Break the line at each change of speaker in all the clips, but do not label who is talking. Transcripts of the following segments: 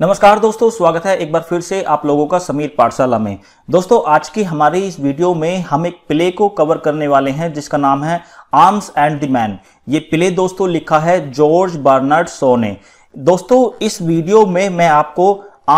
नमस्कार दोस्तों स्वागत है एक बार फिर से आप लोगों का समीर पाठशाला में दोस्तों आज की हमारी इस वीडियो में हम एक प्ले को कवर करने वाले हैं जिसका नाम है आर्म्स एंड द मैन ये प्ले दोस्तों लिखा है जॉर्ज बर्नार्ड सो ने दोस्तों इस वीडियो में मैं आपको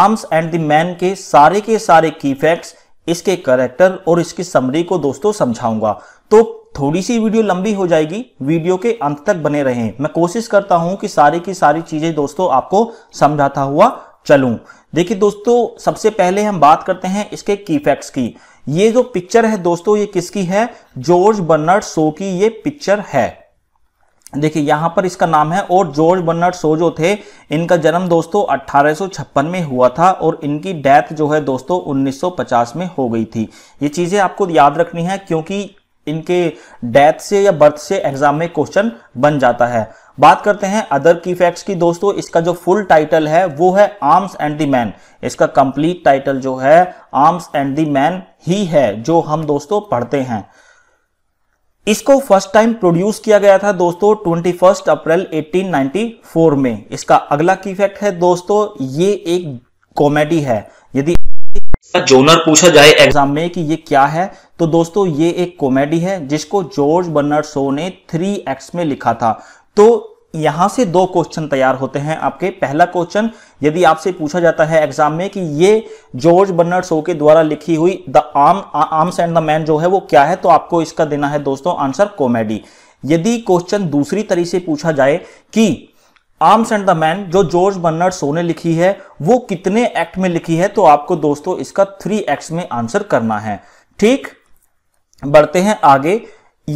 आर्म्स एंड द मैन के सारे के सारे की फैक्ट्स इसके करेक्टर और इसकी समरी को दोस्तों समझाऊंगा तो थोड़ी सी वीडियो लंबी हो जाएगी वीडियो के अंत तक बने रहें मैं कोशिश करता हूं कि सारी की सारी चीजें दोस्तों आपको समझाता हुआ चलूं देखिए दोस्तों सबसे पहले हम बात करते हैं इसके की फैक्ट्स की ये जो पिक्चर है दोस्तों ये किसकी है जॉर्ज बर्नर्ड शो की ये पिक्चर है देखिए यहां पर इसका नाम है और जॉर्ज बर्नर्ड शो जो थे इनका जन्म दोस्तों अठारह में हुआ था और इनकी डेथ जो है दोस्तों उन्नीस में हो गई थी ये चीजें आपको याद रखनी है क्योंकि इनके डेथ से या बर्थ से एग्जाम में क्वेश्चन बन जाता है बात करते हैं अदर की फैक्ट्स की दोस्तों इसका जो फुल टाइटल है वो है आर्म्स एंड दी मैन इसका कंप्लीट टाइटल जो है आर्म्स एंड दी मैन ही है जो हम दोस्तों पढ़ते हैं इसको फर्स्ट टाइम प्रोड्यूस किया गया था दोस्तों 21 अप्रैल 1894 में इसका अगला की फैक्ट है दोस्तों ये एक कॉमेडी है यदि जोनर पूछा जाए एग्जाम में कि ये क्या है तो दोस्तों ये एक कॉमेडी है जिसको जॉर्ज बर्नर्ड शो ने थ्री एक्ट्स में लिखा था तो यहां से दो क्वेश्चन तैयार होते हैं आपके पहला क्वेश्चन यदि आपसे पूछा जाता है एग्जाम में कि ये जॉर्ज बर्नर्ड शो के द्वारा लिखी हुई the arm arms and the man जो है वो क्या है तो आपको इसका देना है दोस्तों आंसर कॉमेडी यदि क्वेश्चन दूसरी तरह से पूछा जाए कि आर्म्स एंड द मैन जो जॉर्ज बर्नर्ड शो ने लिखी है वो कितने एक्ट में लिखी है तो आपको दोस्तों इसका थ्री एक्ट में आंसर करना है ठीक बढ़ते हैं आगे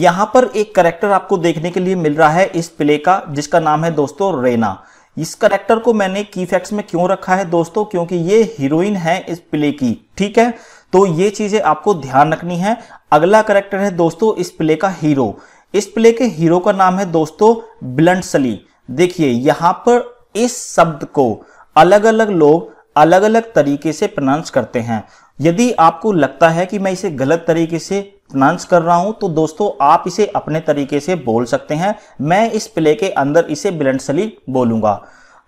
यहां पर एक करेक्टर आपको देखने के लिए मिल रहा है इस प्ले का जिसका नाम है दोस्तों रेना इस करेक्टर को मैंने की फैक्ट्स में क्यों रखा है दोस्तों क्योंकि ये हीरोइन है इस प्ले की ठीक है तो ये चीजें आपको ध्यान रखनी है अगला करेक्टर है दोस्तों इस प्ले का हीरो इस प्ले के हीरो का नाम है दोस्तों ब्लंट सली देखिए यहां पर इस शब्द को अलग अलग लोग अलग अलग तरीके से प्रोनाउंस करते हैं यदि आपको लगता है कि मैं इसे गलत तरीके से प्रोनाउंस कर रहा हूं तो दोस्तों आप इसे अपने तरीके से बोल सकते हैं मैं इस प्ले के अंदर इसे बिलेंटसली बोलूंगा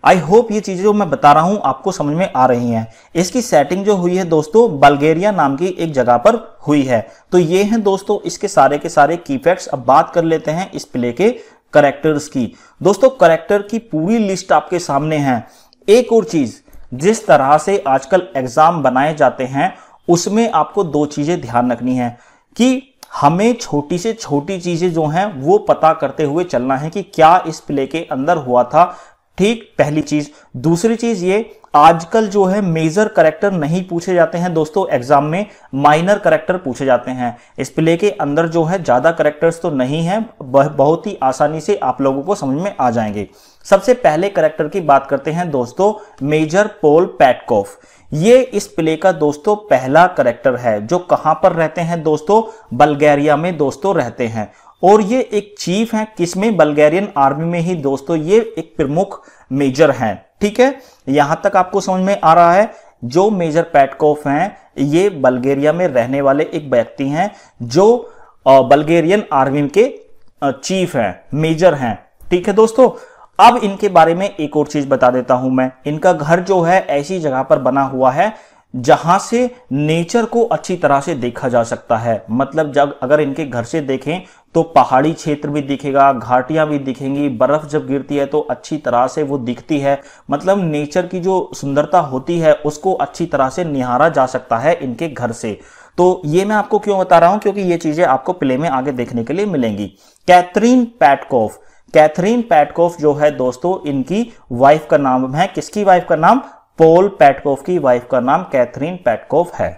आई होप ये चीज़ें जो मैं बता रहा हूं आपको समझ में आ रही हैं इसकी सेटिंग जो हुई है दोस्तों बल्गेरिया नाम की एक जगह पर हुई है तो ये हैं दोस्तों इसके सारे के सारे की फैक्ट्स अब बात कर लेते हैं इस प्ले के करेक्टर्स की दोस्तों करेक्टर की पूरी लिस्ट आपके सामने है एक और चीज़ जिस तरह से आजकल एग्जाम बनाए जाते हैं उसमें आपको दो चीज़ें ध्यान रखनी है कि हमें छोटी से छोटी चीज़ें जो हैं वो पता करते हुए चलना है कि क्या इस प्ले के अंदर हुआ था ठीक पहली चीज़ दूसरी चीज़ ये आजकल जो है मेजर करेक्टर नहीं पूछे जाते हैं दोस्तों एग्जाम में माइनर करेक्टर पूछे जाते हैं इस प्ले के अंदर जो है ज़्यादा करेक्टर्स तो नहीं है बहुत ही आसानी से आप लोगों को समझ में आ जाएंगे सबसे पहले करेक्टर की बात करते हैं दोस्तों मेजर पोल पैटकॉफ ये इस प्ले का दोस्तों पहला करेक्टर है जो कहां पर रहते हैं दोस्तों बल्गेरिया में दोस्तों रहते हैं और ये एक चीफ है किसमें बल्गेरियन आर्मी में ही दोस्तों ये एक प्रमुख मेजर है ठीक है यहां तक आपको समझ में आ रहा है जो मेजर पैटकोफ हैं ये बल्गेरिया में रहने वाले एक व्यक्ति हैं जो बल्गेरियन आर्मी के चीफ हैं मेजर हैं ठीक है दोस्तों अब इनके बारे में एक और चीज बता देता हूं मैं इनका घर जो है ऐसी जगह पर बना हुआ है जहां से नेचर को अच्छी तरह से देखा जा सकता है मतलब जब अगर इनके घर से देखें तो पहाड़ी क्षेत्र भी दिखेगा घाटियां भी दिखेंगी बर्फ जब गिरती है तो अच्छी तरह से वो दिखती है मतलब नेचर की जो सुंदरता होती है उसको अच्छी तरह से निहारा जा सकता है इनके घर से तो ये मैं आपको क्यों बता रहा हूं क्योंकि ये चीजें आपको प्ले में आगे देखने के लिए मिलेंगी कैथरीन पैटकॉफ कैथरीन पैटकोफ जो है दोस्तों इनकी वाइफ का नाम है किसकी वाइफ का नाम पोल पैटकोफ की वाइफ का नाम कैथरीन पैटकोफ है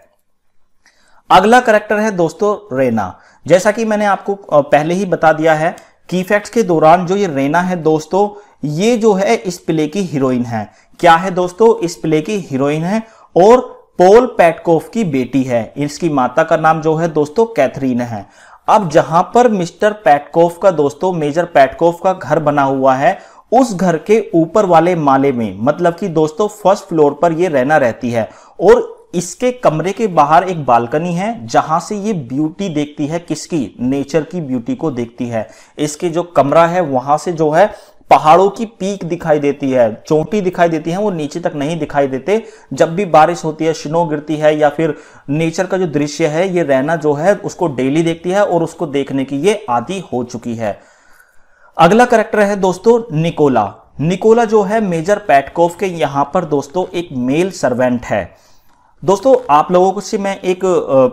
अगला करेक्टर है दोस्तों रेना जैसा कि मैंने आपको पहले ही बता दिया है की फैक्ट्स के दौरान जो ये रेना है दोस्तों ये जो है इस प्ले की हीरोइन है क्या है दोस्तों इस प्ले की हीरोइन है और पोल पैटकोफ की बेटी है इसकी माता का नाम जो है दोस्तों कैथरीन है अब जहां पर मिस्टर पैटकोफ का दोस्तों मेजर पैटकोफ का घर बना हुआ है उस घर के ऊपर वाले माले में मतलब कि दोस्तों फर्स्ट फ्लोर पर ये रहना रहती है और इसके कमरे के बाहर एक बालकनी है जहां से ये ब्यूटी देखती है किसकी नेचर की ब्यूटी को देखती है इसके जो कमरा है वहां से जो है पहाड़ों की पीक दिखाई देती है चोटी दिखाई देती है वो नीचे तक नहीं दिखाई देते जब भी बारिश होती है स्नो गिरती है या फिर नेचर का जो दृश्य है ये रहना जो है उसको डेली देखती है और उसको देखने की ये आदि हो चुकी है अगला करेक्टर है दोस्तों निकोला निकोला जो है मेजर पैटकोव के यहां पर दोस्तों एक मेल सर्वेंट है दोस्तों आप लोगों को से मैं एक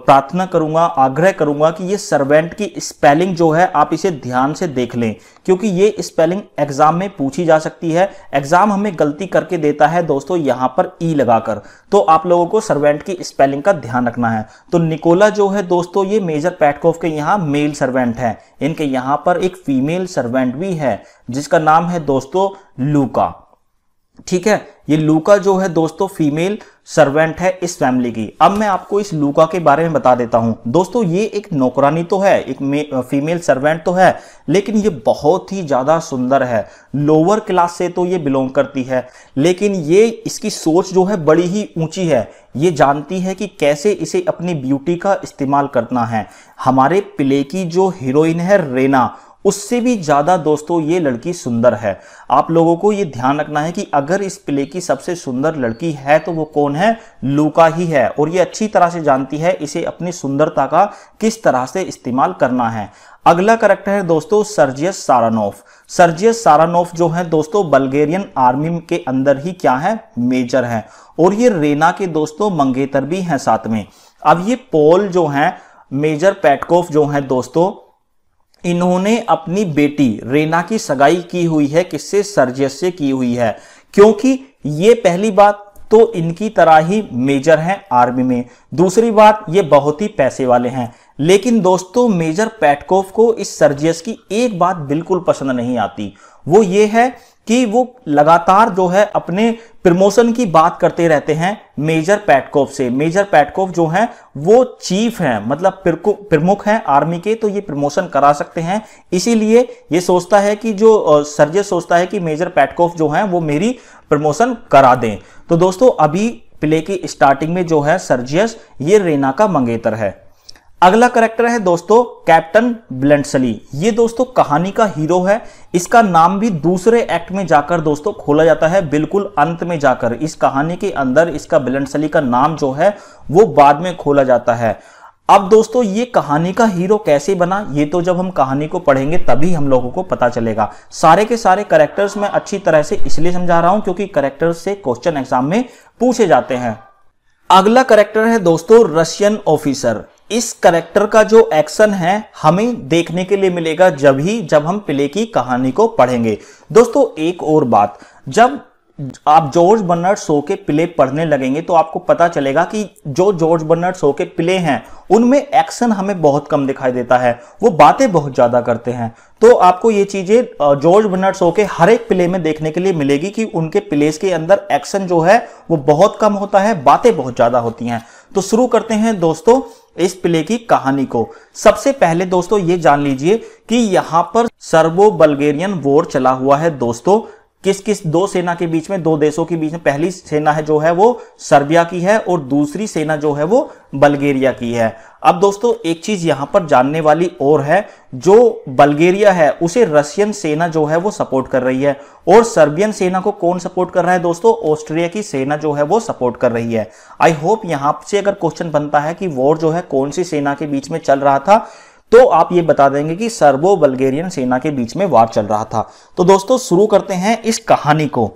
प्रार्थना करूंगा आग्रह करूंगा कि ये सर्वेंट की स्पेलिंग जो है आप इसे ध्यान से देख लें क्योंकि ये स्पेलिंग एग्जाम में पूछी जा सकती है एग्जाम हमें गलती करके देता है दोस्तों यहां पर ई e लगाकर तो आप लोगों को सर्वेंट की स्पेलिंग का ध्यान रखना है तो निकोला जो है दोस्तों ये मेजर पैटकोफ के यहाँ मेल सर्वेंट है इनके यहाँ पर एक फीमेल सर्वेंट भी है जिसका नाम है दोस्तों लूका ठीक है ये लूका जो है दोस्तों फीमेल सर्वेंट है इस फैमिली की अब मैं आपको इस लूका के बारे में बता देता हूं दोस्तों ये एक नौकरानी तो है एक फीमेल सर्वेंट तो है लेकिन ये बहुत ही ज़्यादा सुंदर है लोअर क्लास से तो ये बिलोंग करती है लेकिन ये इसकी सोच जो है बड़ी ही ऊंची है ये जानती है कि कैसे इसे अपनी ब्यूटी का इस्तेमाल करना है हमारे प्ले की जो हीरोइन है रेना उससे भी ज़्यादा दोस्तों ये लड़की सुंदर है आप लोगों को ये ध्यान रखना है कि अगर इस प्ले की सबसे सुंदर लड़की है तो वो कौन है लूका ही है और ये अच्छी तरह से जानती है इसे अपनी सुंदरता का किस तरह से इस्तेमाल करना है अगला करेक्टर है दोस्तों सर्जियस सारानोफ सर्जियस सारानोफ जो है दोस्तों बल्गेरियन आर्मी के अंदर ही क्या है मेजर है और ये रेना के दोस्तों मंगेतर भी हैं साथ में अब ये पोल जो है मेजर पैटकोफ जो है दोस्तों इन्होंने अपनी बेटी रेना की सगाई की हुई है किससे सर्जियस से की हुई है क्योंकि ये पहली बात तो इनकी तरह ही मेजर हैं आर्मी में दूसरी बात ये बहुत ही पैसे वाले हैं लेकिन दोस्तों मेजर पैटकोफ को इस सर्जियस की एक बात बिल्कुल पसंद नहीं आती वो ये है कि वो लगातार जो है अपने प्रमोशन की बात करते रहते हैं मेजर पैटकोव से मेजर पैटकोव जो हैं वो चीफ हैं मतलब प्रमुख हैं आर्मी के तो ये प्रमोशन करा सकते हैं इसीलिए ये सोचता है कि जो सर्जे सोचता है कि मेजर पैटकोव जो हैं वो मेरी प्रमोशन करा दें तो दोस्तों अभी प्ले की स्टार्टिंग में जो है सर्जियस ये रेना का मंगेतर है अगला करेक्टर है दोस्तों कैप्टन ब्लेंटसली ये दोस्तों कहानी का हीरो है इसका नाम भी दूसरे एक्ट में जाकर दोस्तों खोला जाता है बिल्कुल अंत में जाकर इस कहानी के अंदर इसका ब्लेंटसली का नाम जो है वो बाद में खोला जाता है अब दोस्तों ये कहानी का हीरो कैसे बना ये तो जब हम कहानी को पढ़ेंगे तभी हम लोगों को पता चलेगा सारे के सारे करेक्टर्स मैं अच्छी तरह से इसलिए समझा रहा हूं क्योंकि करेक्टर्स से क्वेश्चन एग्जाम में पूछे जाते हैं अगला करेक्टर है दोस्तों रशियन ऑफिसर इस करेक्टर का जो एक्शन है हमें देखने के लिए मिलेगा जब ही जब हम प्ले की कहानी को पढ़ेंगे दोस्तों एक और बात जब आप जॉर्ज बर्नर्ड शो के प्ले पढ़ने लगेंगे तो आपको पता चलेगा कि जो जॉर्ज बर्नर्ड शो के प्ले हैं उनमें एक्शन हमें बहुत कम दिखाई देता है वो बातें बहुत ज़्यादा करते हैं तो आपको ये चीज़ें जॉर्ज बर्नर्ड शो के हर एक प्ले में देखने के लिए मिलेगी कि उनके प्लेस के अंदर एक्शन जो है वो बहुत कम होता है बातें बहुत ज़्यादा होती हैं तो शुरू करते हैं दोस्तों इस प्ले की कहानी को सबसे पहले दोस्तों ये जान लीजिए कि यहां पर सर्वो बल्गेरियन वॉर चला हुआ है दोस्तों किस किस दो सेना के बीच में दो देशों के बीच में पहली सेना है जो है वो सर्बिया की है और दूसरी सेना जो है वो बल्गेरिया की है अब दोस्तों एक चीज यहां पर जानने वाली और है जो बल्गेरिया है उसे रशियन सेना जो है वो सपोर्ट कर रही है और सर्बियन सेना को कौन सपोर्ट कर रहा है दोस्तों ऑस्ट्रिया की सेना जो है वो सपोर्ट कर रही है आई होप यहां से अगर क्वेश्चन बनता है कि वॉर जो है कौन सी सेना के बीच में चल रहा था तो आप ये बता देंगे कि सर्बो बल्गेरियन सेना के बीच में वार चल रहा था तो दोस्तों शुरू करते हैं इस कहानी को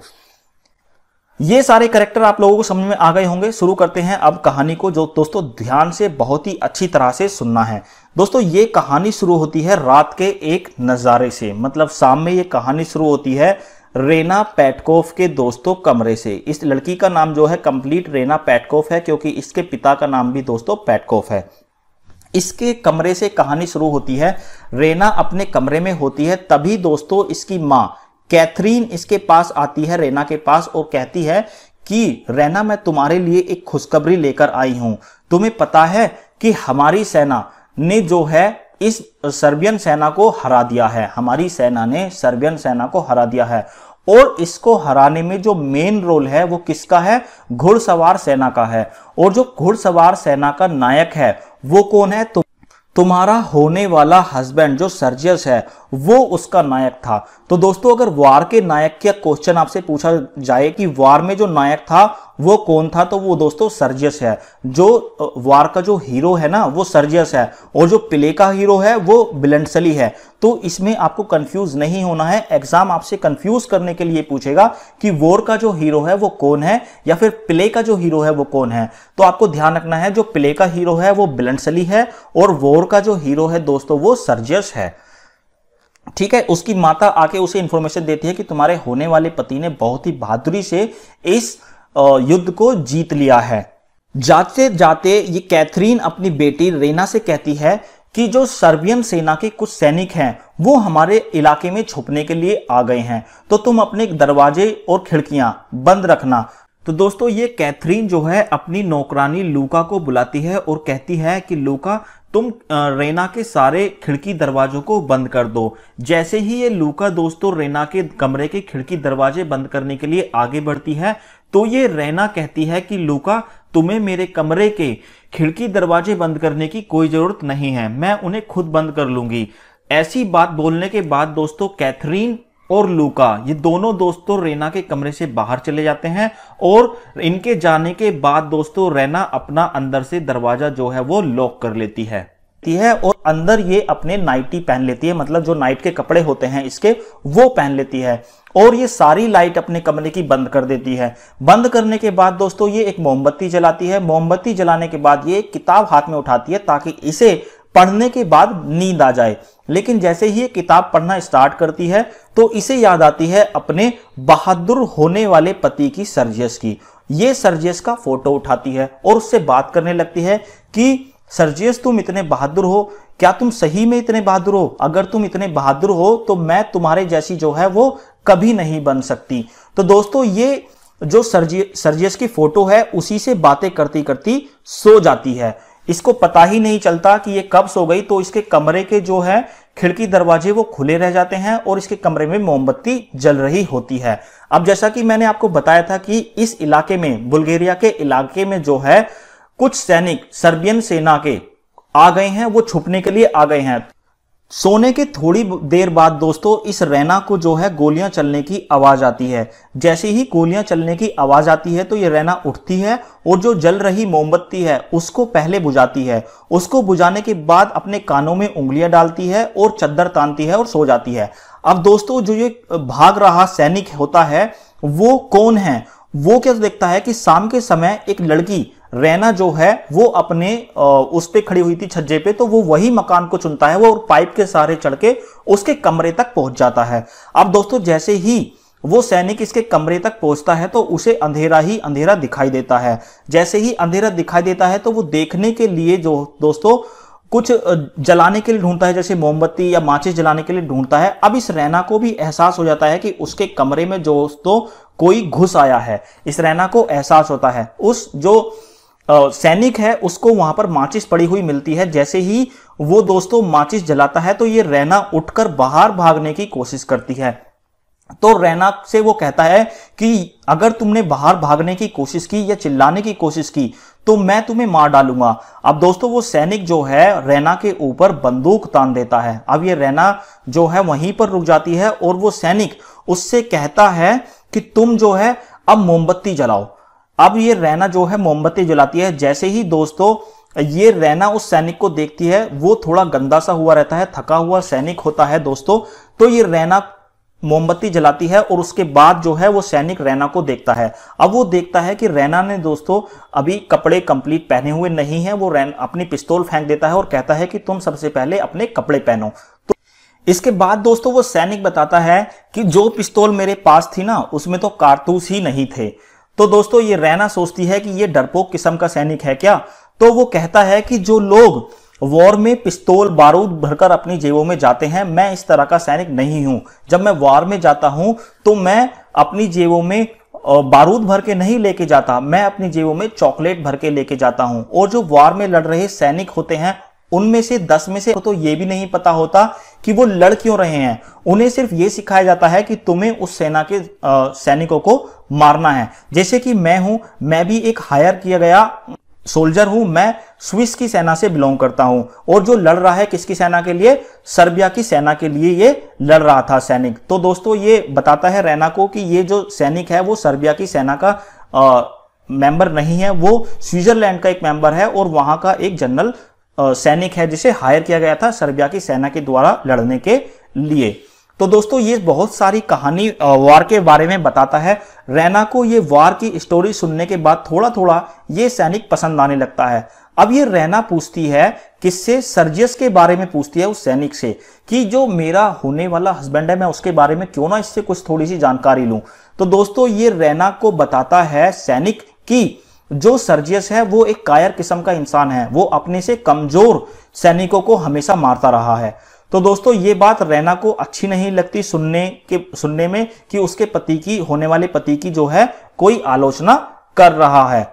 ये सारे करेक्टर आप लोगों को समझ में आ गए होंगे शुरू करते हैं अब कहानी को जो दोस्तों ध्यान से बहुत ही अच्छी तरह से सुनना है दोस्तों ये कहानी शुरू होती है रात के एक नज़ारे से मतलब शाम में ये कहानी शुरू होती है रेना पैटकोफ के दोस्तों कमरे से इस लड़की का नाम जो है कंप्लीट रेना पैटकोफ है क्योंकि इसके पिता का नाम भी दोस्तों पैटकोफ है इसके कमरे से कहानी शुरू होती है रेना अपने कमरे में होती है तभी दोस्तों इसकी माँ कैथरीन इसके पास आती है रेना के पास और कहती है कि रेना मैं तुम्हारे लिए एक खुशखबरी लेकर आई हूं तुम्हें पता है कि हमारी सेना ने जो है इस सर्बियन सेना को हरा दिया है हमारी सेना ने सर्बियन सेना को हरा दिया है और इसको हराने में जो मेन रोल है वो किसका है घुड़सवार सेना का है और जो घुड़सवार सेना का नायक है वो कौन है तो तुम्हारा होने वाला हस्बैंड जो सर्जियस है वो उसका नायक था तो दोस्तों अगर वार के नायक का क्वेश्चन आपसे पूछा जाए कि वार में जो नायक था वो कौन था तो वो दोस्तों सर्जियस है जो वार का जो हीरो है ना वो सर्जियस है और जो प्ले का हीरो है वो बिलेंडसली है तो इसमें आपको कंफ्यूज नहीं होना है एग्जाम आपसे कंफ्यूज करने के लिए पूछेगा कि वोर का जो हीरो है वो कौन है या फिर प्ले का जो हीरो है वो कौन है तो आपको ध्यान रखना है जो प्ले का हीरो है वो बिलेंडसली है और वोर का जो हीरो है दोस्तों वो सर्जियस है ठीक है उसकी माता आके उसे इंफॉर्मेशन देती है कि तुम्हारे होने वाले पति ने बहुत ही बहादुरी से इस युद्ध को जीत लिया है जाते जाते ये कैथरीन अपनी बेटी रेना से कहती है कि जो सर्बियन सेना के कुछ सैनिक हैं वो हमारे इलाके में छुपने के लिए आ गए हैं तो तुम अपने दरवाजे और खिड़कियां बंद रखना तो दोस्तों ये कैथरीन जो है अपनी नौकरानी लूका को बुलाती है और कहती है कि लूका तुम रेना के सारे खिड़की दरवाजों को बंद कर दो जैसे ही ये लूका दोस्तों रेना के कमरे के खिड़की दरवाजे बंद करने के लिए आगे बढ़ती है तो ये रेना कहती है कि लूका तुम्हें मेरे कमरे के खिड़की दरवाजे बंद करने की कोई जरूरत नहीं है मैं उन्हें खुद बंद कर लूंगी ऐसी बात बोलने के बाद दोस्तों कैथरीन और लूका ये दोनों दोस्तों रेना के कमरे से बाहर चले जाते हैं और इनके जाने के बाद दोस्तों रेना अपना अंदर से दरवाजा जो है वो लॉक कर लेती है है और अंदर ये अपने नाइटी पहन लेती है मतलब जो नाइट के कपड़े होते हैं इसके वो पहन लेती है और ये सारी लाइट अपने कमरे की बंद कर देती है बंद करने के बाद दोस्तों ये एक मोमबत्ती जलाती है मोमबत्ती जलाने के बाद ये किताब हाथ में उठाती है ताकि इसे पढ़ने के बाद नींद आ जाए लेकिन जैसे ही ये किताब पढ़ना स्टार्ट करती है तो इसे याद आती है अपने बहादुर होने वाले पति की सर्जियस की ये सर्जियस का फोटो उठाती है और उससे बात करने लगती है कि सर्जियस तुम इतने बहादुर हो क्या तुम सही में इतने बहादुर हो अगर तुम इतने बहादुर हो तो मैं तुम्हारे जैसी जो है वो कभी नहीं बन सकती तो दोस्तों ये जो सर्जियस की फोटो है उसी से बातें करती करती सो जाती है इसको पता ही नहीं चलता कि ये कब सो गई तो इसके कमरे के जो है खिड़की दरवाजे वो खुले रह जाते हैं और इसके कमरे में मोमबत्ती जल रही होती है अब जैसा कि मैंने आपको बताया था कि इस इलाके में बुल्गेरिया के इलाके में जो है कुछ सैनिक सर्बियन सेना के आ गए हैं वो छुपने के लिए आ गए हैं सोने के थोड़ी देर बाद दोस्तों इस रैना को जो है गोलियां चलने की आवाज आती है जैसे ही गोलियां चलने की आवाज आती है तो ये रैना उठती है और जो जल रही मोमबत्ती है उसको पहले बुझाती है उसको बुझाने के बाद अपने कानों में उंगलियां डालती है और चद्दर तानती है और सो जाती है अब दोस्तों जो ये भाग रहा सैनिक होता है वो कौन है वो क्या देखता है कि शाम के समय एक लड़की रैना जो है वो अपने उस पे खड़ी हुई थी छज्जे पे तो वो वही मकान को चुनता है वो और पाइप के सहारे चढ़ के उसके कमरे तक पहुंच जाता है अब दोस्तों जैसे ही वो सैनिक इसके कमरे तक पहुंचता है तो उसे अंधेरा ही अंधेरा दिखाई देता है जैसे ही अंधेरा दिखाई देता है तो वो देखने के लिए जो दोस्तों कुछ जलाने के लिए ढूंढता है जैसे मोमबत्ती या माचिस जलाने के लिए ढूंढता है अब इस रैना को भी एहसास हो जाता है कि उसके कमरे में जो दोस्तों कोई घुस आया है इस रैना को एहसास होता है उस जो सैनिक है उसको वहां पर माचिस पड़ी हुई मिलती है जैसे ही वो दोस्तों माचिस जलाता है तो ये रैना उठकर बाहर भागने की कोशिश करती है तो रैना से वो कहता है कि अगर तुमने बाहर भागने की कोशिश की या चिल्लाने की कोशिश की तो मैं तुम्हें मार डालूंगा अब दोस्तों वो सैनिक जो है रैना के ऊपर बंदूक तान देता है अब ये रैना जो है वहीं पर रुक जाती है और वो सैनिक उससे कहता है कि तुम जो है अब मोमबत्ती जलाओ अब ये रैना जो है मोमबत्ती जलाती है जैसे ही दोस्तों ये रैना उस सैनिक को देखती है वो थोड़ा गंदा सा हुआ रहता है थका हुआ सैनिक होता है दोस्तों तो ये रैना मोमबत्ती जलाती है और उसके बाद जो है वो सैनिक रैना को देखता है अब वो देखता है कि रैना ने दोस्तों अभी कपड़े कंप्लीट पहने हुए नहीं है वो रैन अपनी पिस्तौल फेंक देता है और कहता है कि तुम सबसे पहले अपने कपड़े पहनो तो इसके बाद दोस्तों वो सैनिक बताता है कि जो पिस्तौल मेरे पास थी ना उसमें तो कारतूस ही नहीं थे तो दोस्तों ये रैना सोचती है कि ये डरपोक किस्म का सैनिक है क्या तो वो कहता है कि जो लोग वॉर में पिस्तौल बारूद भरकर अपनी जेबों में जाते हैं मैं इस तरह का सैनिक नहीं हूं जब मैं वॉर में जाता हूं तो मैं अपनी जेबों में बारूद भर के नहीं लेके जाता मैं अपनी जेबों में चॉकलेट भर के लेके जाता हूं और जो वार में लड़ रहे सैनिक होते हैं उनमें से दस में से तो ये भी नहीं पता होता कि वो लड़ क्यों रहे हैं उन्हें सिर्फ ये सिखाया जाता है कि तुम्हें उस सेना के सैनिकों को मारना है जैसे कि मैं हूं मैं भी एक हायर किया गया सोल्जर हूं मैं स्विस की सेना से बिलोंग करता हूं और जो लड़ रहा है किसकी सेना के लिए सर्बिया की सेना के लिए ये लड़ रहा था सैनिक तो दोस्तों ये बताता है रैना को कि ये जो सैनिक है वो सर्बिया की सेना का आ, मेंबर नहीं है वो स्विट्जरलैंड का एक मेंबर है और वहां का एक जनरल सैनिक है जिसे हायर किया गया था सर्बिया की सेना के द्वारा लड़ने के लिए तो दोस्तों ये बहुत सारी कहानी वार के बारे में बताता है रैना को ये वार की स्टोरी सुनने के बाद थोड़ा थोड़ा ये सैनिक पसंद आने लगता है अब ये रैना पूछती है किससे सर्जियस के बारे में पूछती है उस सैनिक से कि जो मेरा होने वाला हस्बैंड है मैं उसके बारे में क्यों ना इससे कुछ थोड़ी सी जानकारी लूं तो दोस्तों ये रैना को बताता है सैनिक की जो सर्जियस है वो एक कायर किस्म का इंसान है वो अपने से कमजोर सैनिकों को हमेशा मारता रहा है तो दोस्तों ये बात रैना को अच्छी नहीं लगती सुनने के सुनने में कि उसके पति की होने वाले पति की जो है कोई आलोचना कर रहा है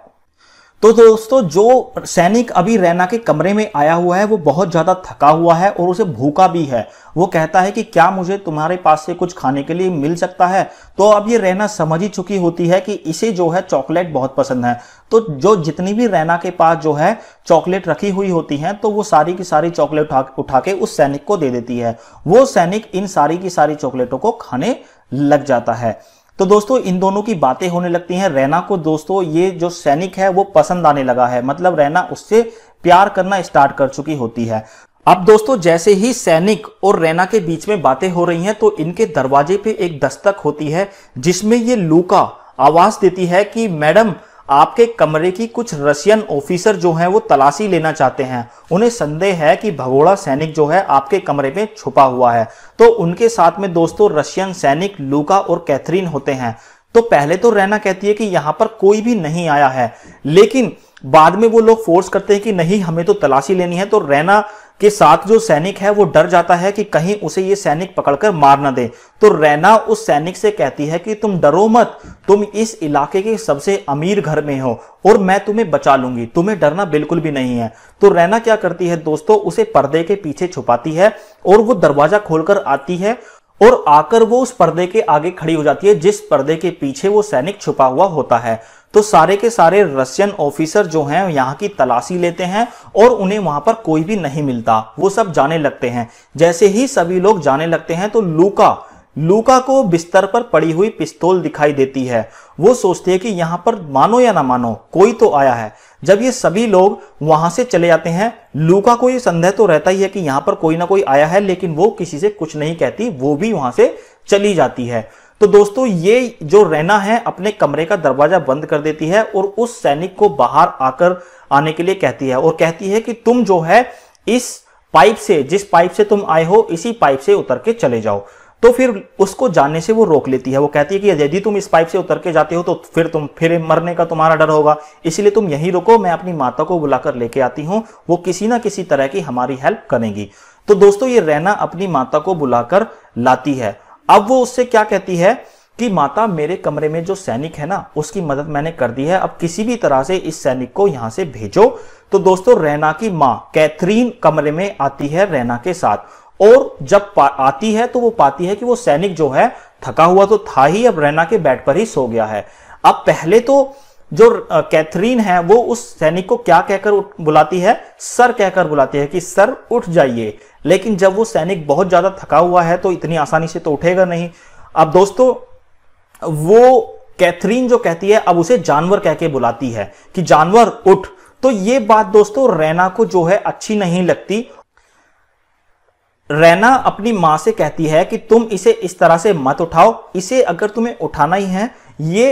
तो दोस्तों जो सैनिक अभी रैना के कमरे में आया हुआ है वो बहुत ज़्यादा थका हुआ है और उसे भूखा भी है वो कहता है कि क्या मुझे तुम्हारे पास से कुछ खाने के लिए मिल सकता है तो अब ये रैना समझ ही चुकी होती है कि इसे जो है चॉकलेट बहुत पसंद है तो जो जितनी भी रैना के पास जो है चॉकलेट रखी हुई होती हैं तो वो सारी की सारी चॉकलेट उठा, उठा के उस सैनिक को दे देती है वो सैनिक इन सारी की सारी चॉकलेटों को खाने लग जाता है तो दोस्तों इन दोनों की बातें होने लगती हैं रैना को दोस्तों ये जो सैनिक है वो पसंद आने लगा है मतलब रैना उससे प्यार करना स्टार्ट कर चुकी होती है अब दोस्तों जैसे ही सैनिक और रैना के बीच में बातें हो रही हैं तो इनके दरवाजे पे एक दस्तक होती है जिसमें ये लूका आवाज देती है कि मैडम आपके कमरे की कुछ रशियन ऑफिसर जो हैं वो तलाशी लेना चाहते हैं उन्हें संदेह है कि भगोड़ा सैनिक जो है आपके कमरे में छुपा हुआ है तो उनके साथ में दोस्तों रशियन सैनिक लूका और कैथरीन होते हैं तो पहले तो रैना कहती है कि यहां पर कोई भी नहीं आया है लेकिन बाद में वो लोग फोर्स करते हैं कि नहीं हमें तो तलाशी लेनी है तो रैना के साथ जो सैनिक है वो डर जाता है कि कहीं उसे ये सैनिक पकड़कर मार ना दे तो रैना उस सैनिक से कहती है कि तुम डरो मत तुम इस इलाके के सबसे अमीर घर में हो और मैं तुम्हें बचा लूंगी तुम्हें डरना बिल्कुल भी नहीं है तो रैना क्या करती है दोस्तों उसे पर्दे के पीछे छुपाती है और वो दरवाजा खोलकर आती है और आकर वो उस पर्दे के आगे खड़ी हो जाती है जिस पर्दे के पीछे वो सैनिक छुपा हुआ होता है तो सारे के सारे रशियन ऑफिसर जो हैं यहाँ की तलाशी लेते हैं और उन्हें वहां पर कोई भी नहीं मिलता वो सब जाने लगते हैं जैसे ही सभी लोग जाने लगते हैं तो लूका लूका को बिस्तर पर पड़ी हुई पिस्तौल दिखाई देती है वो सोचती है कि यहाँ पर मानो या ना मानो कोई तो आया है जब ये सभी लोग वहां से चले जाते हैं लूका को ये संदेह तो रहता ही है कि यहाँ पर कोई ना कोई आया है लेकिन वो किसी से कुछ नहीं कहती वो भी वहां से चली जाती है तो दोस्तों ये जो रहना है अपने कमरे का दरवाजा बंद कर देती है और उस सैनिक को बाहर आकर आने के लिए कहती है और कहती है कि तुम जो है इस पाइप से जिस पाइप से तुम आए हो इसी पाइप से उतर के चले जाओ तो फिर उसको जाने से वो रोक लेती है वो कहती है कि यदि तुम इस पाइप से उतर के जाते हो तो फिर तुम फिर मरने का तुम्हारा डर होगा इसलिए तुम यहीं रुको मैं अपनी माता को बुलाकर लेके आती हूँ वो किसी ना किसी तरह की हमारी हेल्प करेंगी तो दोस्तों ये रैना अपनी माता को बुलाकर लाती है अब वो उससे क्या कहती है कि माता मेरे कमरे में जो सैनिक है ना उसकी मदद मैंने कर दी है अब किसी भी तरह से इस सैनिक को यहां से भेजो तो दोस्तों रैना की माँ कैथरीन कमरे में आती है रैना के साथ और जब आती है तो वो पाती है कि वो सैनिक जो है थका हुआ तो था ही अब रैना के बेड पर ही सो गया है अब पहले तो जो कैथरीन है वो उस सैनिक को क्या कहकर बुलाती है सर कहकर बुलाती है कि सर उठ जाइए लेकिन जब वो सैनिक बहुत ज़्यादा थका हुआ है तो इतनी आसानी से तो उठेगा नहीं अब दोस्तों वो कैथरीन जो कहती है अब उसे जानवर कह के बुलाती है कि जानवर उठ तो ये बात दोस्तों रैना को जो है अच्छी नहीं लगती रैना अपनी मां से कहती है कि तुम इसे इस तरह से मत उठाओ इसे अगर तुम्हें उठाना ही है ये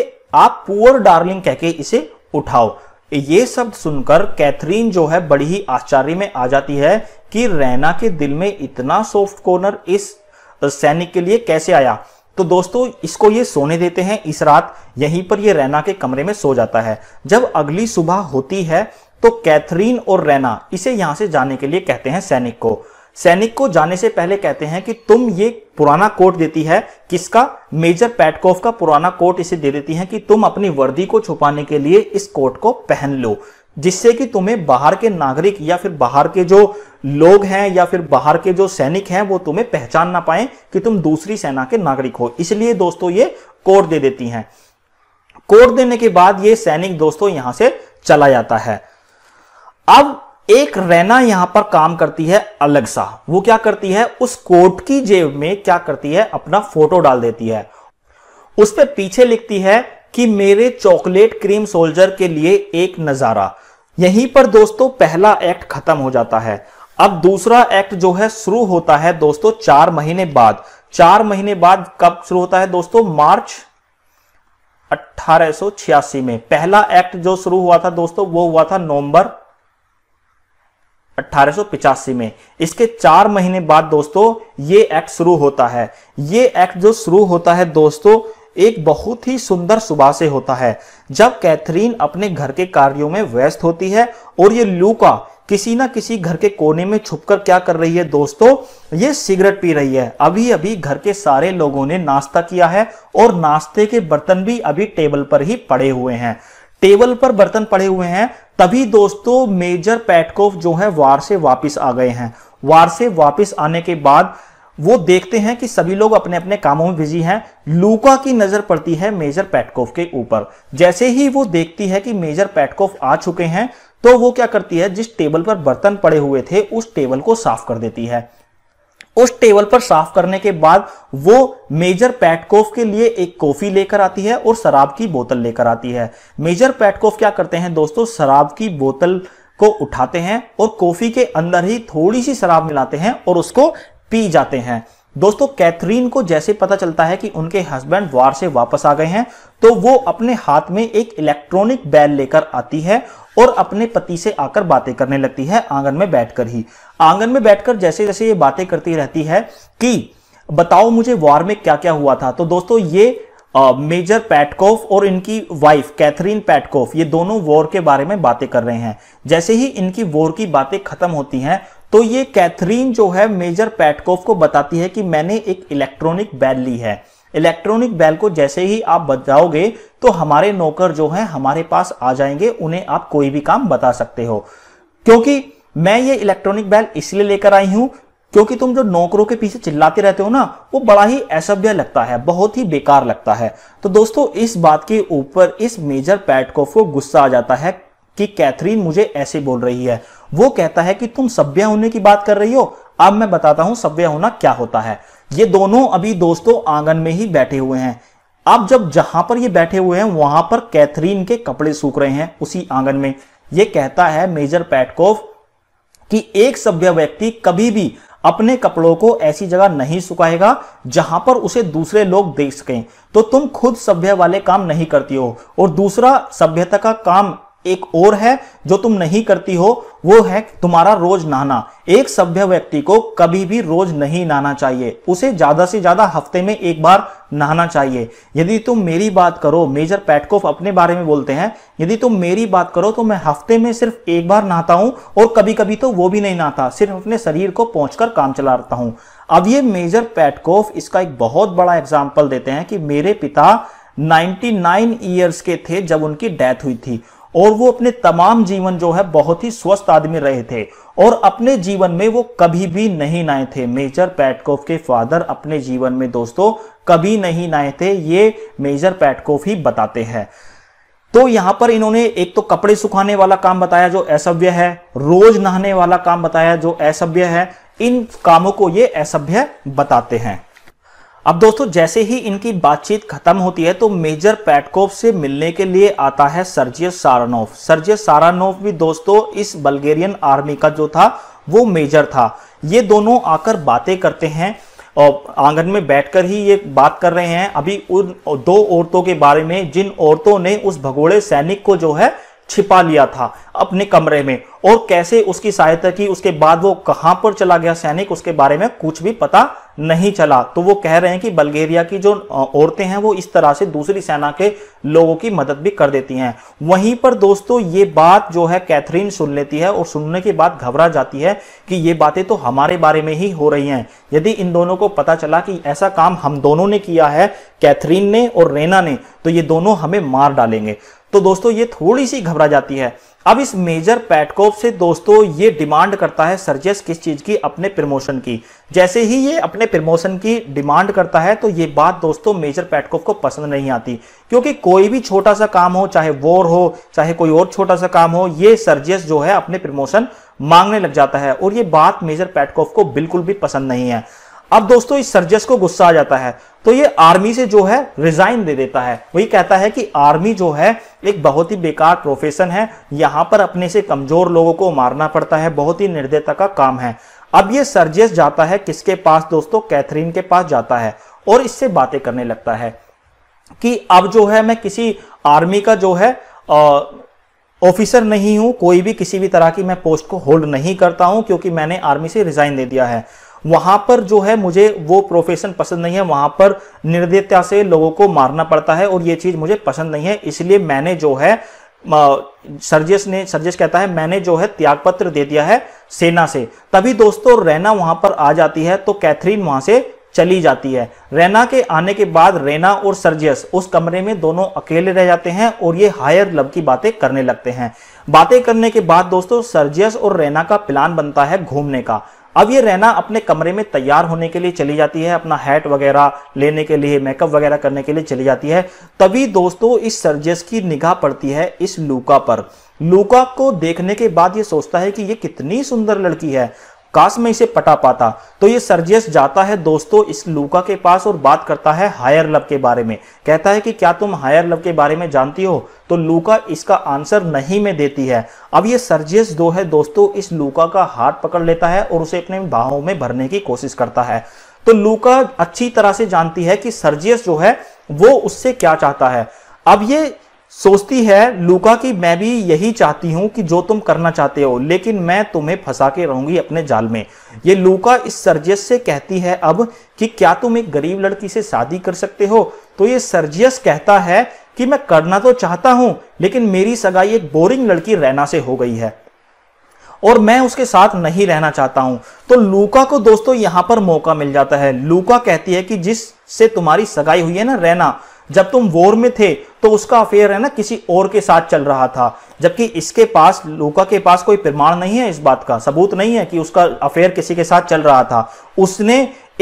आप पुअर डार्लिंग कह के इसे उठाओ ये शब्द सुनकर कैथरीन जो है बड़ी ही आश्चर्य में आ जाती है कि रैना के दिल में इतना सॉफ्ट कॉर्नर इस सैनिक के लिए कैसे आया तो दोस्तों इसको ये सोने देते हैं इस रात यहीं पर ये रैना के कमरे में सो जाता है जब अगली सुबह होती है तो कैथरीन और रैना इसे यहां से जाने के लिए कहते हैं सैनिक को सैनिक को जाने से पहले कहते हैं कि तुम ये पुराना कोट देती है किसका मेजर पैटकोफ का पुराना कोट इसे दे देती है कि तुम अपनी वर्दी को छुपाने के लिए इस कोट को पहन लो जिससे कि तुम्हें बाहर के नागरिक या फिर बाहर के जो लोग हैं या फिर बाहर के जो सैनिक हैं वो तुम्हें पहचान ना पाए कि तुम दूसरी सेना के नागरिक हो इसलिए दोस्तों ये कोट दे देती हैं कोट देने के बाद ये सैनिक दोस्तों यहां से चला जाता है अब एक रैना यहां पर काम करती है अलग सा वो क्या करती है उस कोट की जेब में क्या करती है अपना फोटो डाल देती है उस पर पीछे लिखती है कि मेरे चॉकलेट क्रीम सोल्जर के लिए एक नजारा यहीं पर दोस्तों पहला एक्ट खत्म हो जाता है अब दूसरा एक्ट जो है शुरू होता है दोस्तों चार महीने बाद चार महीने बाद कब शुरू होता है दोस्तों मार्च 1886 में पहला एक्ट जो शुरू हुआ था दोस्तों वो हुआ था नवंबर 1885 में इसके चार महीने बाद दोस्तों ये एक्ट शुरू होता है ये एक्ट जो शुरू होता है दोस्तों एक बहुत ही सुंदर सुबह से होता है जब कैथरीन अपने घर के कार्यों में व्यस्त होती है और ये लूका किसी ना किसी घर के कोने में छुपकर क्या कर रही है दोस्तों ये सिगरेट पी रही है अभी अभी घर के सारे लोगों ने नाश्ता किया है और नाश्ते के बर्तन भी अभी टेबल पर ही पड़े हुए हैं टेबल पर बर्तन पड़े हुए हैं तभी दोस्तों मेजर पैटकोफ जो है वार से वापस आ गए हैं वार से वापस आने के बाद वो देखते हैं कि सभी लोग अपने अपने कामों में बिजी हैं लूका की नजर पड़ती है मेजर पैटकोफ के ऊपर जैसे ही वो देखती है कि मेजर पैटकोफ आ चुके हैं तो वो क्या करती है जिस टेबल पर बर्तन पड़े हुए थे उस टेबल को साफ कर देती है उस टेबल पर साफ करने के बाद वो मेजर पैटकोफ के लिए एक कॉफी लेकर आती है और शराब की बोतल लेकर आती है मेजर पैटकोफ क्या करते हैं दोस्तों शराब की बोतल को उठाते हैं और कॉफी के अंदर ही थोड़ी सी शराब मिलाते हैं और उसको पी जाते हैं दोस्तों कैथरीन को जैसे पता चलता है कि उनके हस्बैंड वार से वापस आ गए हैं तो वो अपने हाथ में एक इलेक्ट्रॉनिक बैल लेकर आती है और अपने पति से आकर बातें करने लगती है आंगन में बैठकर ही आंगन में बैठकर जैसे जैसे ये बातें करती रहती है कि बताओ मुझे वॉर में क्या क्या हुआ था तो दोस्तों ये मेजर पैटकोफ और इनकी वाइफ कैथरीन पैटकोफ ये दोनों वॉर के बारे में बातें कर रहे हैं जैसे ही इनकी वॉर की बातें खत्म होती हैं तो ये कैथरीन जो है मेजर पैटकोफ को बताती है कि मैंने एक इलेक्ट्रॉनिक बैल ली है इलेक्ट्रॉनिक बैल को जैसे ही आप बताओगे तो हमारे नौकर जो हैं हमारे पास आ जाएंगे उन्हें आप कोई भी काम बता सकते हो क्योंकि मैं ये इलेक्ट्रॉनिक बैल इसलिए लेकर आई हूं क्योंकि तुम जो नौकरों के पीछे चिल्लाते रहते हो ना वो बड़ा ही असभ्य लगता है बहुत ही बेकार लगता है तो दोस्तों इस बात के ऊपर इस मेजर पैटकोफ को गुस्सा आ जाता है कि कैथरीन मुझे ऐसे बोल रही है वो कहता है कि तुम सभ्य होने की बात कर रही हो अब मैं बताता हूं सभ्य होना क्या होता है ये दोनों अभी दोस्तों आंगन में ही बैठे हुए हैं अब जब जहां पर ये बैठे हुए हैं वहां पर कैथरीन के कपड़े सूख रहे हैं उसी आंगन में ये कहता है मेजर पैटकोव कि एक सभ्य व्यक्ति कभी भी अपने कपड़ों को ऐसी जगह नहीं सुखाएगा जहां पर उसे दूसरे लोग देख सकें तो तुम खुद सभ्य वाले काम नहीं करती हो और दूसरा सभ्यता का काम एक और है जो तुम नहीं करती हो वो है तुम्हारा रोज नहाना एक सभ्य व्यक्ति को कभी भी रोज नहीं नहाना चाहिए उसे ज्यादा से ज्यादा हफ्ते में एक बार नहाना चाहिए यदि तुम मेरी बात करो मेजर पैटकोफ अपने बारे में बोलते हैं यदि तुम मेरी बात करो तो मैं हफ्ते में सिर्फ एक बार नहाता हूं और कभी कभी तो वो भी नहीं नहाता सिर्फ अपने शरीर को पहुंचकर काम चलाता हूं अब ये मेजर पैटकोफ इसका एक बहुत बड़ा एग्जाम्पल देते हैं कि मेरे पिता 99 इयर्स के थे जब उनकी डेथ हुई थी और वो अपने तमाम जीवन जो है बहुत ही स्वस्थ आदमी रहे थे और अपने जीवन में वो कभी भी नहीं नाए थे मेजर पैटकोफ के फादर अपने जीवन में दोस्तों कभी नहीं नाए थे ये मेजर पैटकोफ ही बताते हैं तो यहां पर इन्होंने एक तो कपड़े सुखाने वाला काम बताया जो असभ्य है रोज नहाने वाला काम बताया जो असभ्य है इन कामों को ये असभ्य बताते हैं अब दोस्तों जैसे ही इनकी बातचीत खत्म होती है तो मेजर पैटकोव से मिलने के लिए आता है सर्जिय सारानोव सर्जिय सारानोव भी दोस्तों इस बल्गेरियन आर्मी का जो था वो मेजर था ये दोनों आकर बातें करते हैं और आंगन में बैठकर ही ये बात कर रहे हैं अभी उन दो औरतों के बारे में जिन औरतों ने उस भगोड़े सैनिक को जो है छिपा लिया था अपने कमरे में और कैसे उसकी सहायता की उसके बाद वो कहां पर चला गया सैनिक उसके बारे में कुछ भी पता नहीं चला तो वो कह रहे हैं कि बल्गेरिया की जो औरतें हैं वो इस तरह से दूसरी सेना के लोगों की मदद भी कर देती हैं वहीं पर दोस्तों ये बात जो है कैथरीन सुन लेती है और सुनने के बाद घबरा जाती है कि ये बातें तो हमारे बारे में ही हो रही हैं यदि इन दोनों को पता चला कि ऐसा काम हम दोनों ने किया है कैथरीन ने और रेना ने तो ये दोनों हमें मार डालेंगे तो दोस्तों ये थोड़ी सी घबरा जाती है अब इस मेजर पैटकोव से दोस्तों ये डिमांड करता है सर्जेस किस चीज की अपने प्रमोशन की जैसे ही ये अपने प्रमोशन की डिमांड करता है तो ये बात दोस्तों मेजर पैटकोव को पसंद नहीं आती क्योंकि कोई भी छोटा सा काम हो चाहे वॉर हो चाहे कोई और छोटा सा काम हो ये सर्जेस जो है अपने प्रमोशन मांगने लग जाता है और ये बात मेजर पैटकोव को बिल्कुल भी पसंद नहीं है अब दोस्तों इस सर्जस को गुस्सा आ जाता है तो ये आर्मी से जो है रिजाइन दे देता है वही कहता है कि आर्मी जो है एक बहुत ही बेकार प्रोफेशन है यहां पर अपने से कमजोर लोगों को मारना पड़ता है बहुत ही निर्दयता का काम है अब ये सर्जियस जाता है किसके पास दोस्तों कैथरीन के पास जाता है और इससे बातें करने लगता है कि अब जो है मैं किसी आर्मी का जो है आ, ऑफिसर नहीं हूं कोई भी किसी भी तरह की मैं पोस्ट को होल्ड नहीं करता हूं क्योंकि मैंने आर्मी से रिजाइन दे दिया है वहां पर जो है मुझे वो प्रोफेशन पसंद नहीं है वहां पर निर्दयता से लोगों को मारना पड़ता है और ये चीज मुझे पसंद नहीं है इसलिए मैंने जो है सर्जेस ने सर्जेस कहता है मैंने जो है त्यागपत्र दे दिया है सेना से तभी दोस्तों रैना वहां पर आ जाती है तो कैथरीन वहां से चली जाती है रैना के आने के बाद रैना और सर्जियस उस कमरे में दोनों अकेले रह जाते हैं और ये हायर लव की बातें करने लगते हैं बातें करने के बाद दोस्तों सर्जियस और रैना का प्लान बनता है घूमने का अब ये रहना अपने कमरे में तैयार होने के लिए चली जाती है अपना हैट वगैरह लेने के लिए मेकअप वगैरह करने के लिए चली जाती है तभी दोस्तों इस सर्जेस की निगाह पड़ती है इस लूका पर लूका को देखने के बाद ये सोचता है कि ये कितनी सुंदर लड़की है काश में इसे पटा पाता तो ये सर्जियस जाता है दोस्तों इस लूका के पास और बात करता है हायर लव के बारे में कहता है कि क्या तुम हायर लव के बारे में जानती हो तो लूका इसका आंसर नहीं में देती है अब ये सर्जियस जो है दोस्तों इस लूका का हाथ पकड़ लेता है और उसे अपने बाहों में भरने की कोशिश करता है तो लूका अच्छी तरह से जानती है कि सर्जियस जो है वो उससे क्या चाहता है अब ये सोचती है लूका कि मैं भी यही चाहती हूं कि जो तुम करना चाहते हो लेकिन मैं तुम्हें फंसा के रहूंगी अपने जाल में ये लूका इस सर्जियस से कहती है अब कि क्या तुम एक गरीब लड़की से शादी कर सकते हो तो ये सर्जियस कहता है कि मैं करना तो चाहता हूं लेकिन मेरी सगाई एक बोरिंग लड़की रहना से हो गई है और मैं उसके साथ नहीं रहना चाहता हूं तो लूका को दोस्तों यहां पर मौका मिल जाता है लूका कहती है कि जिससे तुम्हारी सगाई हुई है ना रहना जब तुम वोर में थे तो उसका अफेयर है ना किसी और के साथ चल रहा था जबकि इसके पास लूका के पास कोई प्रमाण नहीं है इस बात का सबूत नहीं है कि उसका अफेयर किसी के साथ चल रहा था उसने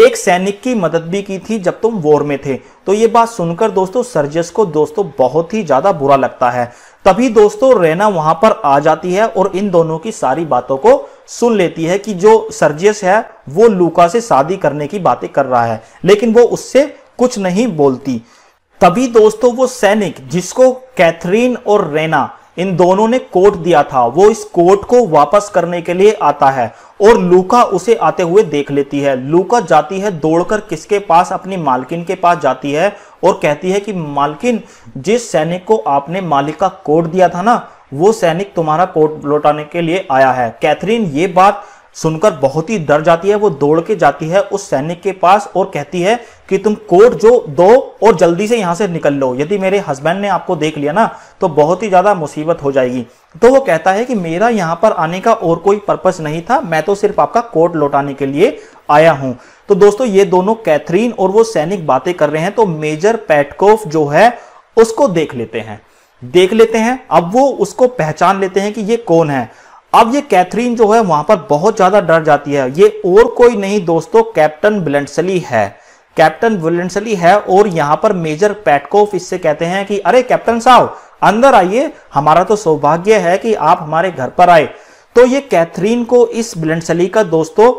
एक सैनिक की मदद भी की थी जब तुम वॉर में थे तो ये बात सुनकर दोस्तों सर्जस को दोस्तों बहुत ही ज्यादा बुरा लगता है तभी दोस्तों रैना वहां पर आ जाती है और इन दोनों की सारी बातों को सुन लेती है कि जो सर्जियस है वो लूका से शादी करने की बातें कर रहा है लेकिन वो उससे कुछ नहीं बोलती तभी दोस्तों वो सैनिक जिसको कैथरीन और रेना इन दोनों ने कोट दिया था वो इस कोट को वापस करने के लिए आता है और लूका उसे आते हुए देख लेती है लूका जाती है दौड़कर किसके पास अपनी मालकिन के पास जाती है और कहती है कि मालकिन जिस सैनिक को आपने मालिक का कोट दिया था ना वो सैनिक तुम्हारा कोट लौटाने के लिए आया है कैथरीन ये बात सुनकर बहुत ही डर जाती है वो दौड़ के जाती है उस सैनिक के पास और कहती है कि तुम कोट जो दो और जल्दी से यहां से निकल लो यदि मेरे हस्बैंड ने आपको देख लिया ना तो बहुत ही ज्यादा मुसीबत हो जाएगी तो वो कहता है कि मेरा यहां पर आने का और कोई पर्पस नहीं था मैं तो सिर्फ आपका कोट लौटाने के लिए आया हूं तो दोस्तों ये दोनों कैथरीन और वो सैनिक बातें कर रहे हैं तो मेजर पैटकोफ जो है उसको देख लेते हैं देख लेते हैं अब वो उसको पहचान लेते हैं कि ये कौन है अब ये कैथरीन जो है वहां पर बहुत ज्यादा डर जाती है ये और कोई नहीं दोस्तों कैप्टन ब्लेंटसली है कैप्टन विलियमसली है और यहां पर मेजर पैटकोफ इससे कहते हैं कि अरे कैप्टन साहब अंदर आइए हमारा तो सौभाग्य है कि आप हमारे घर पर आए तो ये कैथरीन को इस ब्लेंडसली का दोस्तों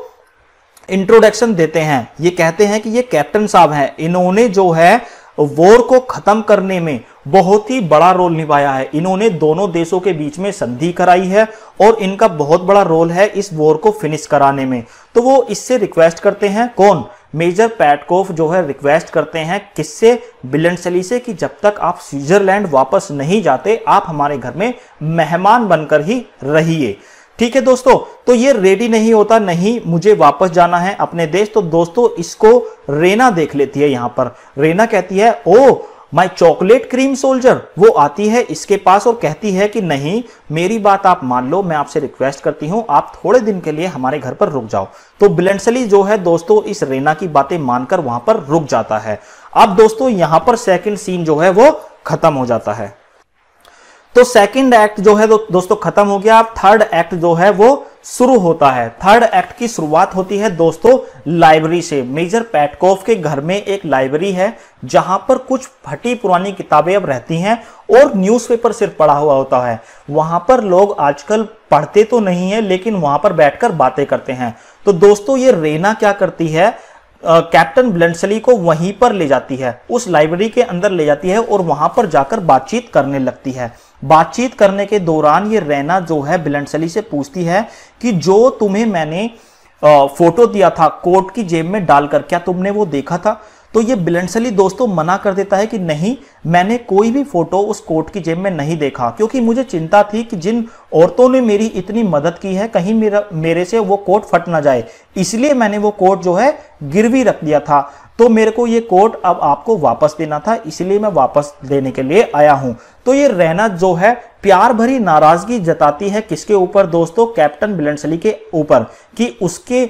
इंट्रोडक्शन देते हैं ये कहते हैं कि ये कैप्टन साहब हैं इन्होंने जो है वोर को खत्म करने में बहुत ही बड़ा रोल निभाया है इन्होंने दोनों देशों के बीच में संधि कराई है और इनका बहुत बड़ा रोल है इस वोर को फिनिश कराने में तो वो इससे रिक्वेस्ट करते हैं कौन मेजर पैटकोफ जो है रिक्वेस्ट करते हैं किससे बिलनसली से कि जब तक आप स्विट्जरलैंड वापस नहीं जाते आप हमारे घर में मेहमान बनकर ही रहिए ठीक है दोस्तों तो ये रेडी नहीं होता नहीं मुझे वापस जाना है अपने देश तो दोस्तों इसको रेना देख लेती है यहां पर रेना कहती है oh my chocolate cream soldier वो आती है इसके पास और कहती है कि नहीं मेरी बात आप मान लो मैं आपसे रिक्वेस्ट करती हूं आप थोड़े दिन के लिए हमारे घर पर रुक जाओ तो बिलेंसली जो है दोस्तों इस रेना की बातें मानकर वहां पर रुक जाता है अब दोस्तों यहां पर सेकंड सीन जो है वो खत्म हो जाता है तो सेकंड एक्ट जो है दो, दोस्तों खत्म हो गया अब थर्ड एक्ट जो है वो शुरू होता है थर्ड एक्ट की शुरुआत होती है दोस्तों लाइब्रेरी से मेजर पैटकोफ के घर में एक लाइब्रेरी है जहां पर कुछ फटी पुरानी किताबें अब रहती हैं और न्यूज़पेपर सिर्फ पड़ा हुआ होता है वहां पर लोग आजकल पढ़ते तो नहीं है लेकिन वहां पर बैठकर बातें करते हैं तो दोस्तों ये रेना क्या करती है कैप्टन ब्लेंडसली को वहीं पर ले जाती है उस लाइब्रेरी के अंदर ले जाती है और वहां पर जाकर बातचीत करने लगती है बातचीत करने के दौरान ये रैना जो है बिलंटसली से पूछती है कि जो तुम्हें मैंने फोटो दिया था कोर्ट की जेब में डालकर क्या तुमने वो देखा था तो ये बिलेंसली दोस्तों मना कर देता है कि नहीं मैंने कोई भी फोटो उस कोर्ट की जेब में नहीं देखा क्योंकि मुझे चिंता थी कि जिन औरतों ने मेरी इतनी मदद की है कहीं मेरा मेरे से वो कोर्ट फट ना जाए इसलिए मैंने वो कोर्ट जो है गिरवी रख दिया था तो मेरे को ये कोर्ट अब आपको वापस देना था इसलिए मैं वापस देने के लिए आया हूं तो ये रहना जो है प्यार भरी नाराजगी जताती है किसके ऊपर दोस्तों कैप्टन बिलेंसली के ऊपर कि उसके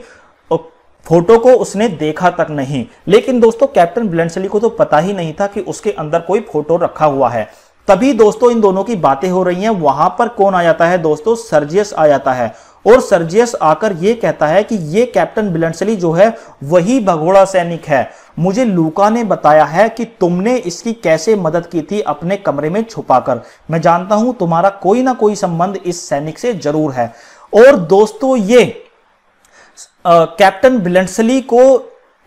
फोटो को उसने देखा तक नहीं लेकिन दोस्तों कैप्टन ब्लेंडसली को तो पता ही नहीं था कि उसके अंदर कोई फोटो रखा हुआ है तभी दोस्तों इन दोनों की बातें हो रही हैं वहां पर कौन आ जाता है दोस्तों सर्जियस आ जाता है और सर्जियस आकर ये कहता है कि ये कैप्टन बिलंसली जो है वही भगोड़ा सैनिक है मुझे लूका ने बताया है कि तुमने इसकी कैसे मदद की थी अपने कमरे में छुपाकर मैं जानता हूं तुम्हारा कोई ना कोई संबंध इस सैनिक से जरूर है और दोस्तों ये कैप्टन बिलेंसली को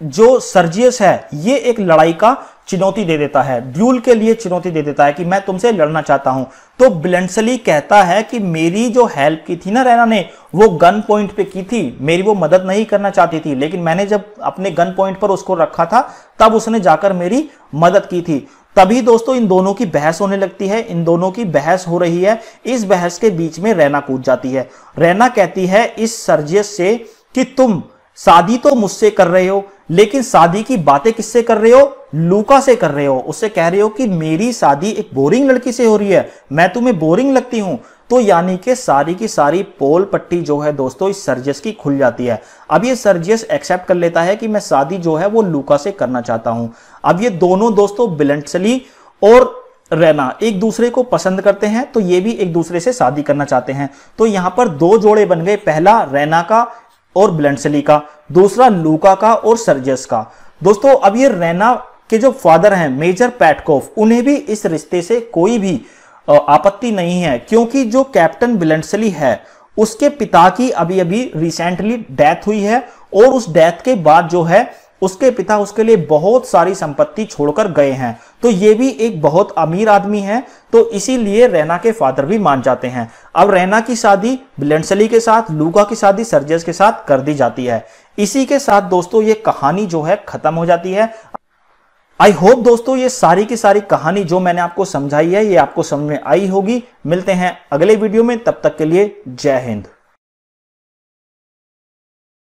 जो सर्जियस है ये एक लड़ाई का चुनौती दे देता है ड्यूल के लिए चुनौती दे देता है कि मैं तुमसे लड़ना चाहता हूं तो बिलेंसली कहता है कि मेरी जो हेल्प की थी ना रैना ने वो गन पॉइंट पे की थी मेरी वो मदद नहीं करना चाहती थी लेकिन मैंने जब अपने गन पॉइंट पर उसको रखा था तब उसने जाकर मेरी मदद की थी तभी दोस्तों इन दोनों की बहस होने लगती है इन दोनों की बहस हो रही है इस बहस के बीच में रैना कूद जाती है रैना कहती है इस सर्जियस से कि तुम शादी तो मुझसे कर रहे हो लेकिन शादी की बातें किससे कर रहे हो लूका से कर रहे हो उससे कह रहे हो कि मेरी शादी एक बोरिंग लड़की से हो रही है मैं तुम्हें बोरिंग लगती हूं तो यानी कि सारी की सारी पोल पट्टी जो है दोस्तों इस सर्जियस की खुल जाती है अब ये सर्जियस एक्सेप्ट कर लेता है कि मैं शादी जो है वो लूका से करना चाहता हूं अब ये दोनों दोस्तों बिलंटसली और रहना एक दूसरे को पसंद करते हैं तो ये भी एक दूसरे से शादी करना चाहते हैं तो यहां पर दो जोड़े बन गए पहला रैना का और ब्लेंडसली का दूसरा लूका का और सर्जस का दोस्तों अब ये रैना के जो फादर हैं मेजर पैटकोफ उन्हें भी इस रिश्ते से कोई भी आपत्ति नहीं है क्योंकि जो कैप्टन ब्लेंडसली है उसके पिता की अभी अभी रिसेंटली डेथ हुई है और उस डेथ के बाद जो है उसके पिता उसके लिए बहुत सारी संपत्ति छोड़कर गए हैं तो ये भी एक बहुत अमीर आदमी है तो इसीलिए रैना के फादर भी मान जाते हैं अब रैना की शादी ब्लेंडसली के साथ लूका की शादी सर्जस के साथ कर दी जाती है इसी के साथ दोस्तों ये कहानी जो है खत्म हो जाती है आई होप दोस्तों ये सारी की सारी कहानी जो मैंने आपको समझाई है ये आपको समझ में आई होगी मिलते हैं अगले वीडियो में तब तक के लिए जय हिंद